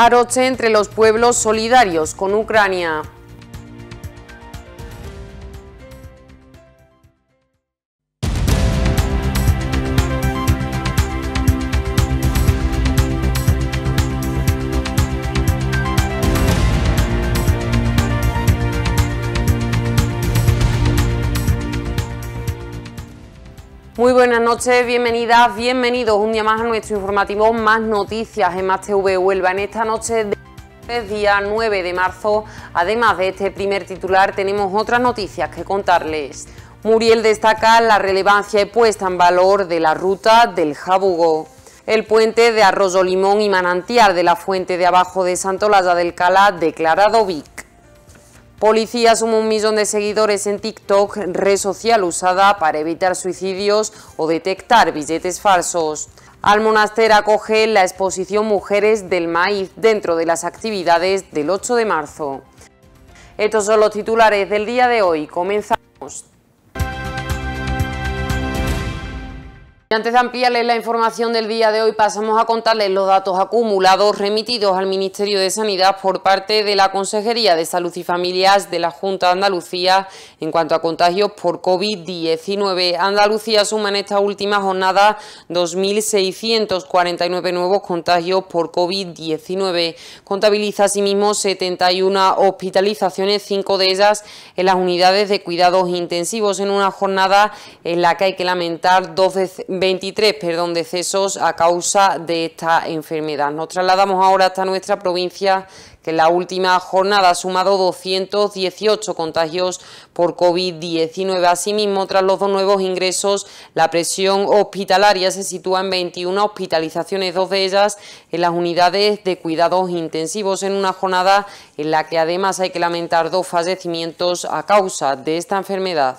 Aroche entre los pueblos solidarios con Ucrania. Muy buenas noches, bienvenidas, bienvenidos un día más a nuestro informativo Más Noticias en Más TV Huelva. En esta noche de día 9 de marzo, además de este primer titular, tenemos otras noticias que contarles. Muriel destaca la relevancia y puesta en valor de la ruta del Jabugo. El puente de Arroyo Limón y Manantial de la Fuente de Abajo de Santolalla del Cala, declarado VIC. Policía suma un millón de seguidores en TikTok, red social usada para evitar suicidios o detectar billetes falsos. Al monasterio acoge la exposición Mujeres del Maíz dentro de las actividades del 8 de marzo. Estos son los titulares del día de hoy. Comenzamos. Antes de ampliarles la información del día de hoy, pasamos a contarles los datos acumulados remitidos al Ministerio de Sanidad por parte de la Consejería de Salud y Familias de la Junta de Andalucía en cuanto a contagios por COVID-19. Andalucía suma en esta última jornada 2.649 nuevos contagios por COVID-19. Contabiliza asimismo 71 hospitalizaciones, 5 de ellas en las unidades de cuidados intensivos, en una jornada en la que hay que lamentar dos 23 perdón, decesos a causa de esta enfermedad. Nos trasladamos ahora hasta nuestra provincia que en la última jornada ha sumado 218 contagios por COVID-19. Asimismo, tras los dos nuevos ingresos, la presión hospitalaria se sitúa en 21 hospitalizaciones, dos de ellas en las unidades de cuidados intensivos, en una jornada en la que además hay que lamentar dos fallecimientos a causa de esta enfermedad.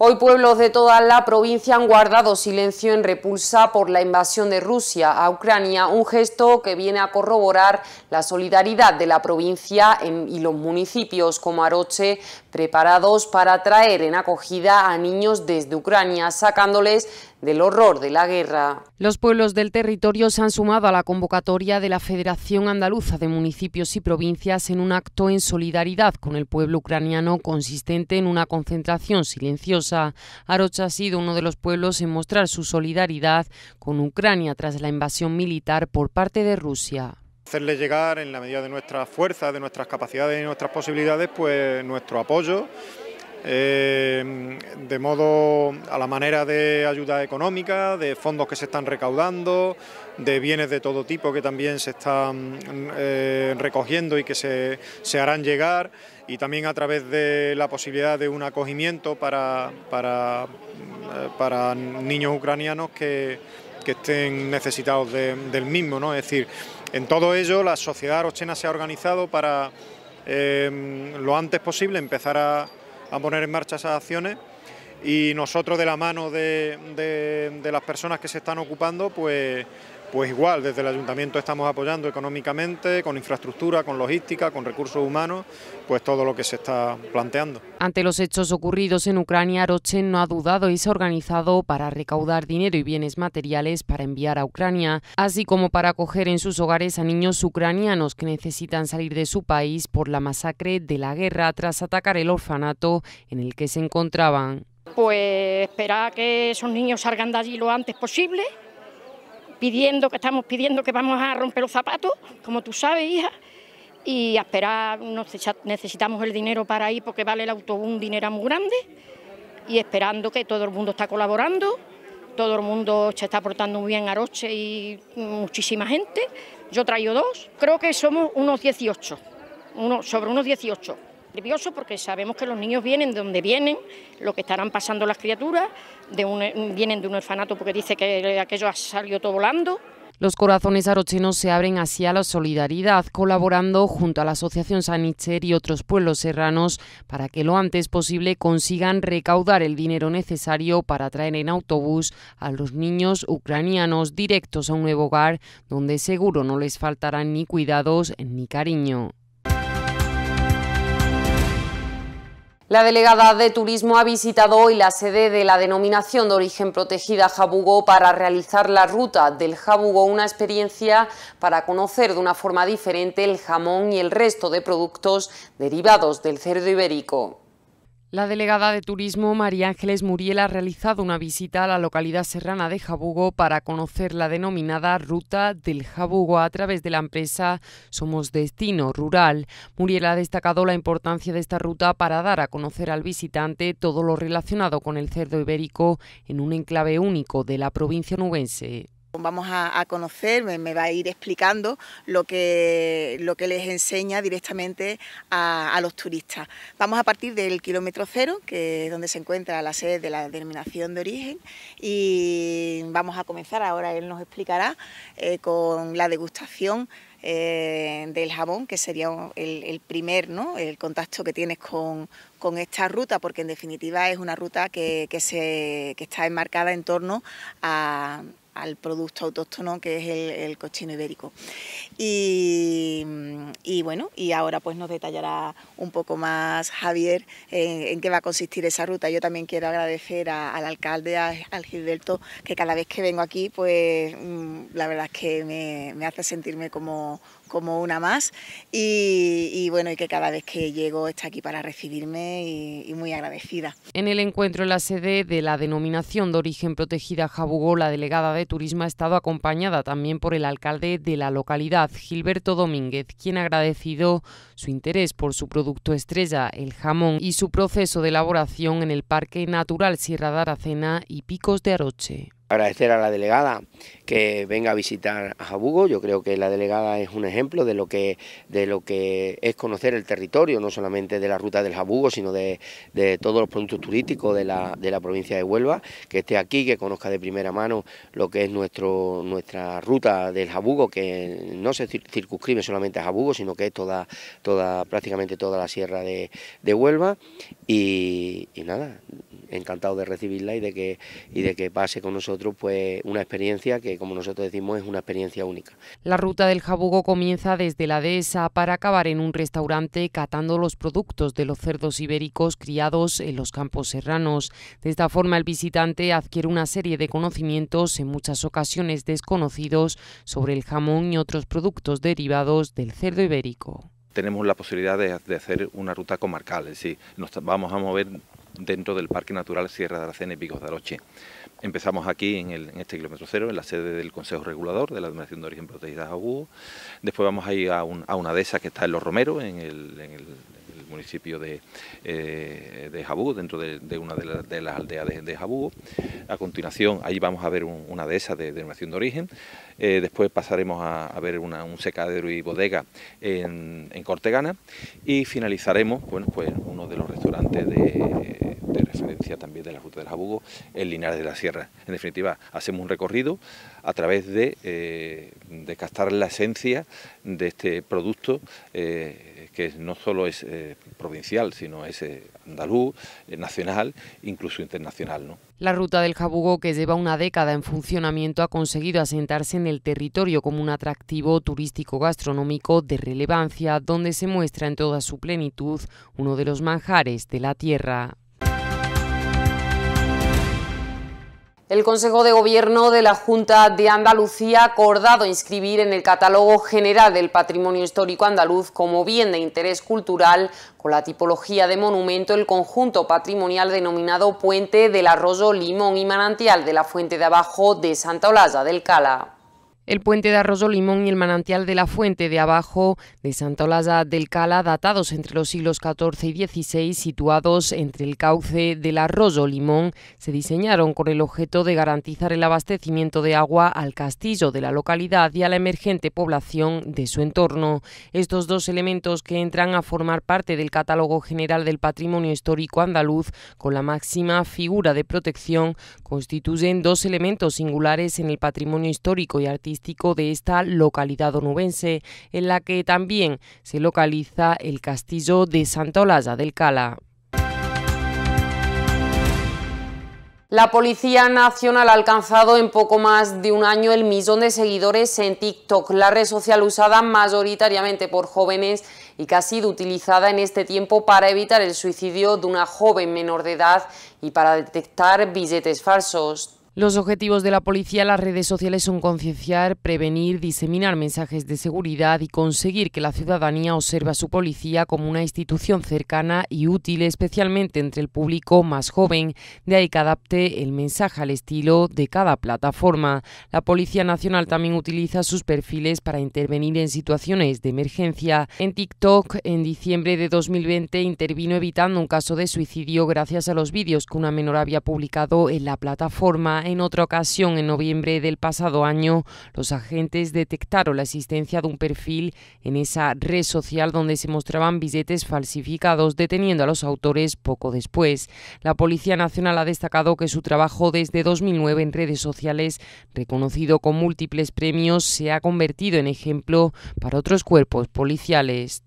Hoy pueblos de toda la provincia han guardado silencio en repulsa por la invasión de Rusia a Ucrania, un gesto que viene a corroborar la solidaridad de la provincia y los municipios como Aroche, preparados para traer en acogida a niños desde Ucrania, sacándoles del horror de la guerra. Los pueblos del territorio se han sumado a la convocatoria de la Federación Andaluza de Municipios y Provincias en un acto en solidaridad con el pueblo ucraniano consistente en una concentración silenciosa Arocha ha sido uno de los pueblos en mostrar su solidaridad con Ucrania tras la invasión militar por parte de Rusia hacerle llegar en la medida de nuestras fuerzas, de nuestras capacidades y nuestras posibilidades, pues nuestro apoyo eh, de modo a la manera de ayuda económica, de fondos que se están recaudando, de bienes de todo tipo que también se están eh, recogiendo y que se, se, harán llegar, y también a través de la posibilidad de un acogimiento para, para, eh, para niños ucranianos que, que estén necesitados del mismo. ¿no? Es decir, en todo ello la sociedad arochena se ha organizado para lo antes posible empezar a a poner en marcha esas acciones y nosotros de la mano de, las personas que se están ocupando, pues pues igual desde el ayuntamiento estamos apoyando económicamente, con infraestructura, con logística, con recursos humanos, pues todo lo que se está planteando. Ante los hechos ocurridos en Ucrania, Rochen no ha dudado y se ha organizado para recaudar dinero y bienes materiales para enviar a Ucrania, así como para acoger en sus hogares a niños ucranianos que necesitan salir de su país por la masacre de la guerra tras atacar el orfanato en el que se encontraban. Pues esperar que esos niños salgan de allí lo antes posible pidiendo, que estamos pidiendo que vamos a romper los zapatos, como tú sabes, hija, y a esperar, necesitamos el dinero para ir porque vale el autobús un dinero muy grande, y esperando que todo el mundo está colaborando, todo el mundo se está portando muy bien a Roche y muchísima gente, yo traigo dos, creo que somos unos 18, uno, sobre unos 18. Nervioso porque sabemos que los niños vienen de donde vienen, lo que estarán pasando las criaturas, vienen de un orfanato porque dice que aquello ha salido todo volando, los corazones arochenos se abren hacia la solidaridad, colaborando junto a la Asociación Sanicher y otros pueblos serranos para que lo antes posible consigan recaudar el dinero necesario para traer en autobús a los niños ucranianos directos a un nuevo hogar donde seguro no les faltarán ni cuidados ni cariño. La delegada de Turismo ha visitado hoy la sede de la denominación de origen protegida Jabugo para realizar la ruta del Jabugo, una experiencia para conocer de una forma diferente el jamón y el resto de productos derivados del cerdo ibérico. La delegada de Turismo María Ángeles Muriel ha realizado una visita a la localidad serrana de Jabugo para conocer la denominada Ruta del Jabugo a través de la empresa Somos Destino Rural. Muriel ha destacado la importancia de esta ruta para dar a conocer al visitante todo lo relacionado con el cerdo ibérico en un enclave único de la provincia nubense. Vamos a, conocer, me, va a ir explicando lo que, lo que les enseña directamente a, los turistas. Vamos a partir del kilómetro cero, que es donde se encuentra la sede de la denominación de origen, y vamos a comenzar, ahora él nos explicará, eh, con la degustación eh, del jabón, que sería el, el, primer ¿no? el contacto que tienes con, esta ruta, porque en definitiva es una ruta que, se, que está enmarcada en torno a al producto autóctono que es el, cochino ibérico. Y, bueno, y ahora pues nos detallará un poco más Javier eh, en, qué va a consistir esa ruta. Yo también quiero agradecer al alcalde, al Gilberto, que cada vez que vengo aquí, pues mm, la verdad es que me hace sentirme como como una más y, bueno, y que cada vez que llego está aquí para recibirme y, muy agradecida. En el encuentro en la sede de la denominación de origen protegida Jabugo, la delegada de turismo ha estado acompañada también por el alcalde de la localidad, Gilberto Domínguez, quien ha agradecido su interés por su producto estrella, el jamón, y su proceso de elaboración en el Parque Natural Sierra de Aracena y Picos de Aroche. Agradecer a la delegada que venga a visitar a Jabugo. Yo creo que la delegada es un ejemplo de lo que, de lo que es conocer el territorio, no solamente de la ruta del Jabugo, sino de, de todos los productos turísticos de la, de la, provincia de Huelva, que esté aquí, que conozca de primera mano lo que es nuestro, nuestra ruta del Jabugo, que no se circunscribe solamente a Jabugo, sino que es toda, toda, prácticamente toda la sierra de, de Huelva. y nada, encantado de recibirla y de que, y de que pase con nosotros pues una experiencia que como nosotros decimos es una experiencia única. La ruta del jabugo comienza desde la dehesa para acabar en un restaurante catando los productos de los cerdos ibéricos criados en los campos serranos. De esta forma el visitante adquiere una serie de conocimientos en muchas ocasiones desconocidos sobre el jamón y otros productos derivados del cerdo ibérico tenemos la posibilidad de, hacer una ruta comarcal, es nos vamos a mover dentro del Parque Natural Sierra de y Picos de Aroche. Empezamos aquí en, este kilómetro cero, en la sede del Consejo Regulador de la Administración de Origen Protegida de Después vamos a ir a, una de una que está en Los Romeros, en el municipio de, eh, Jabú, dentro de, una de, las aldeas de, Jabugo. A continuación, ahí vamos a ver una de esas de denominación de origen. Eh, después pasaremos a, ver un secadero y bodega en, Cortegana. Y finalizaremos bueno, pues, uno de los restaurantes de, de también de la Ruta del Jabugo en Linares de la Sierra. En definitiva, hacemos un recorrido a través de, eh, de la esencia de este producto eh, que no solo es eh, provincial, sino es eh, andaluz, nacional, incluso internacional. ¿no? La ruta del jabugo, que lleva una década en funcionamiento, ha conseguido asentarse en el territorio como un atractivo turístico gastronómico de relevancia, donde se muestra en toda su plenitud uno de los manjares de la tierra. El Consejo de Gobierno de la Junta de Andalucía ha acordado inscribir en el Catálogo General del Patrimonio Histórico Andaluz como bien de interés cultural, con la tipología de monumento, el conjunto patrimonial denominado Puente del Arroyo Limón y Manantial de la Fuente de Abajo de Santa Olalla del Cala. El puente de Arroyo Limón y el manantial de la Fuente de Abajo de Santa Olalla del Cala, datados entre los siglos XIV y XVI, situados entre el cauce del Arroyo Limón, se diseñaron con el objeto de garantizar el abastecimiento de agua al castillo de la localidad y a la emergente población de su entorno. Estos dos elementos que entran a formar parte del catálogo general del patrimonio histórico andaluz con la máxima figura de protección constituyen dos elementos singulares en el patrimonio histórico y artístico de esta localidad onubense, en la que también se localiza el castillo de Santa Olalla del Cala. La Policía Nacional ha alcanzado en poco más de un año el millón de seguidores en TikTok, la red social usada mayoritariamente por jóvenes y que ha sido utilizada en este tiempo para evitar el suicidio de una joven menor de edad y para detectar billetes falsos. Los objetivos de la policía en las redes sociales son concienciar, prevenir, diseminar mensajes de seguridad y conseguir que la ciudadanía observe a su policía como una institución cercana y útil, especialmente entre el público más joven. De ahí que adapte el mensaje al estilo de cada plataforma. La Policía Nacional también utiliza sus perfiles para intervenir en situaciones de emergencia. En TikTok, en diciembre de 2020, intervino evitando un caso de suicidio gracias a los vídeos que una menor había publicado en la plataforma en otra ocasión, en noviembre del pasado año, los agentes detectaron la existencia de un perfil en esa red social donde se mostraban billetes falsificados, deteniendo a los autores poco después. La Policía Nacional ha destacado que su trabajo desde 2009 en redes sociales, reconocido con múltiples premios, se ha convertido en ejemplo para otros cuerpos policiales.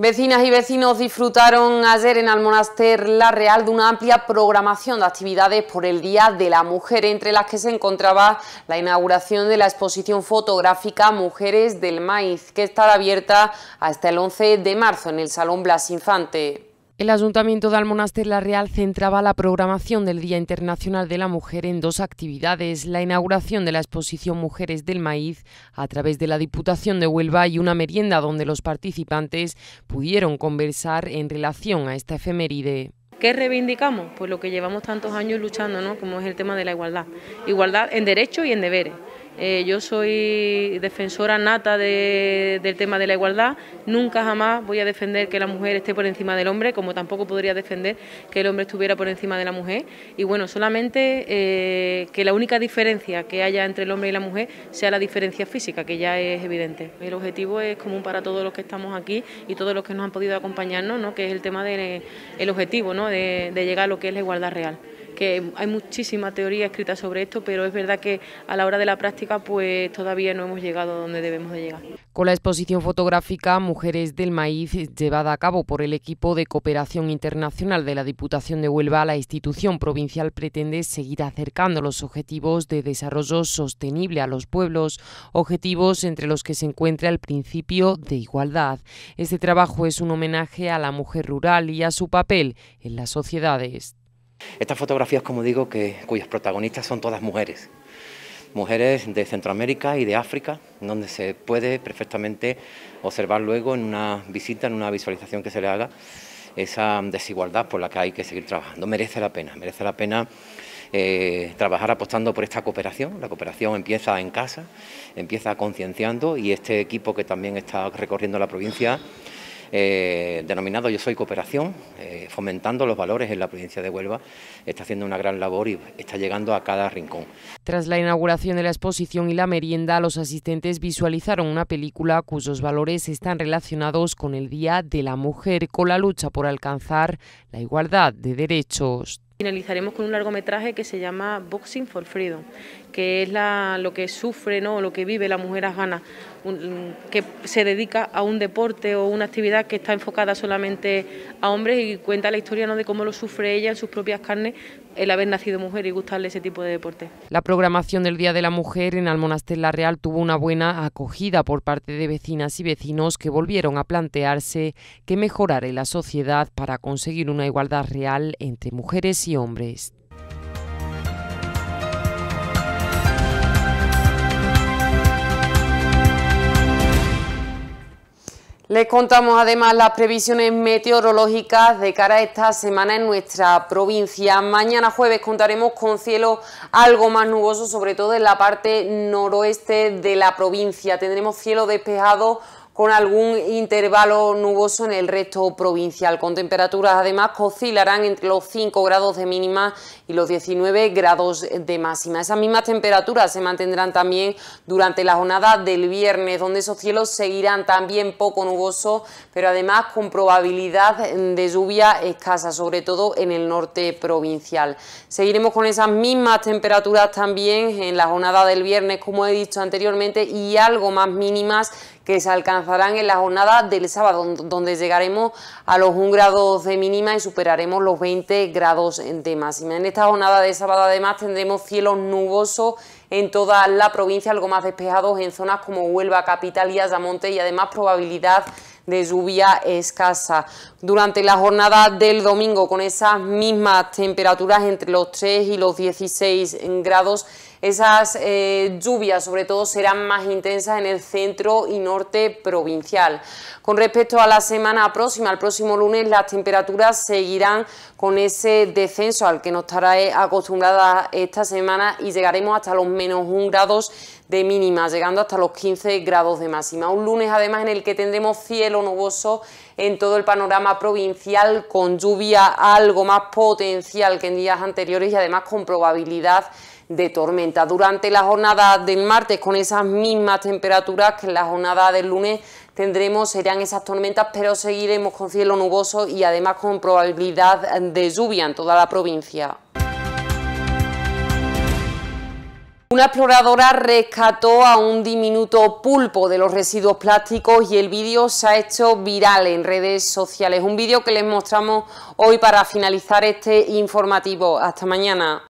Vecinas y vecinos disfrutaron ayer en Almonaster La Real de una amplia programación de actividades por el Día de la Mujer, entre las que se encontraba la inauguración de la exposición fotográfica Mujeres del Maíz, que estará abierta hasta el 11 de marzo en el Salón Blas Infante. El Ayuntamiento de Almonaster La Real centraba la programación del Día Internacional de la Mujer en dos actividades, la inauguración de la exposición Mujeres del Maíz a través de la Diputación de Huelva y una merienda donde los participantes pudieron conversar en relación a esta efeméride. ¿Qué reivindicamos? Pues lo que llevamos tantos años luchando, ¿no? como es el tema de la igualdad. Igualdad en derechos y en deberes eh, yo soy defensora nata del tema de la igualdad. Nunca jamás voy a defender que la mujer esté por encima del hombre, como tampoco podría defender que el hombre estuviera por encima de la mujer. Y bueno, solamente eh, que la única diferencia que haya entre el hombre y la mujer sea la diferencia física, que ya es evidente. El objetivo es común para todos los que estamos aquí y todos los que nos han podido acompañarnos, ¿no? que es el tema del objetivo, de llegar a lo que es la igualdad real que hay muchísima teoría escrita sobre esto, pero es verdad que a la hora de la práctica pues todavía no hemos llegado donde debemos de llegar. Con la exposición fotográfica Mujeres del Maíz llevada a cabo por el equipo de cooperación internacional de la Diputación de Huelva, la institución provincial pretende seguir acercando los objetivos de desarrollo sostenible a los pueblos, objetivos entre los que se encuentra el principio de igualdad. Este trabajo es un homenaje a la mujer rural y a su papel en las sociedades. Estas fotografías, como digo, que, cuyas protagonistas son todas mujeres. Mujeres de Centroamérica y de África, donde se puede perfectamente observar luego en una visita, en una visualización que se le haga, esa desigualdad por la que hay que seguir trabajando. Merece la pena, merece la pena eh, trabajar apostando por esta cooperación. La cooperación empieza en casa, empieza concienciando y este equipo que también está recorriendo la provincia eh, denominado Yo Soy Cooperación, eh, fomentando los valores en la provincia de Huelva. Está haciendo una gran labor y está llegando a cada rincón. Tras la inauguración de la exposición y la merienda, los asistentes visualizaron una película cuyos valores están relacionados con el Día de la Mujer, con la lucha por alcanzar la igualdad de derechos. Finalizaremos con un largometraje que se llama Boxing for Freedom, que es lo que sufre, ¿no? lo que vive la mujer afgana, que se dedica a un deporte o una actividad que está enfocada solamente a hombres y cuenta la historia ¿no? de cómo lo sufre ella en sus propias carnes, el haber nacido mujer y gustarle ese tipo de deporte. La programación del Día de la Mujer en el La Real tuvo una buena acogida por parte de vecinas y vecinos que volvieron a plantearse que mejorar en la sociedad para conseguir una igualdad real entre mujeres y hombres. Les contamos además las previsiones meteorológicas de cara a esta semana en nuestra provincia. Mañana jueves contaremos con cielo algo más nuboso, sobre todo en la parte noroeste de la provincia. Tendremos cielo despejado con algún intervalo nuboso en el resto provincial, con temperaturas además que oscilarán entre los 5 grados de mínima y los 19 grados de máxima. Esas mismas temperaturas se mantendrán también durante la jornada del viernes, donde esos cielos seguirán también poco nubosos, pero además con probabilidad de lluvia escasa, sobre todo en el norte provincial. Seguiremos con esas mismas temperaturas también en la jornada del viernes, como he dicho anteriormente, y algo más mínimas que se alcanzarán en la jornada del sábado, donde llegaremos a los 1 grados de mínima y superaremos los 20 grados de máxima. En esta jornada de sábado además tendremos cielos nubosos en toda la provincia, algo más despejados en zonas como Huelva, Capital y Ayamonte y además probabilidad de lluvia escasa. Durante la jornada del domingo, con esas mismas temperaturas entre los 3 y los 16 grados, esas eh, lluvias sobre todo serán más intensas en el centro y norte provincial. Con respecto a la semana próxima, el próximo lunes, las temperaturas seguirán con ese descenso al que nos estará eh, acostumbrada esta semana y llegaremos hasta los menos 1 grados de mínima, llegando hasta los 15 grados de máxima. Un lunes además en el que tendremos cielo nuboso en todo el panorama provincial con lluvia algo más potencial que en días anteriores y además con probabilidad de tormenta. Durante la jornada del martes, con esas mismas temperaturas que en la jornada del lunes tendremos, serán esas tormentas, pero seguiremos con cielo nuboso y además con probabilidad de lluvia en toda la provincia. Una exploradora rescató a un diminuto pulpo de los residuos plásticos y el vídeo se ha hecho viral en redes sociales. Un vídeo que les mostramos hoy para finalizar este informativo. Hasta mañana.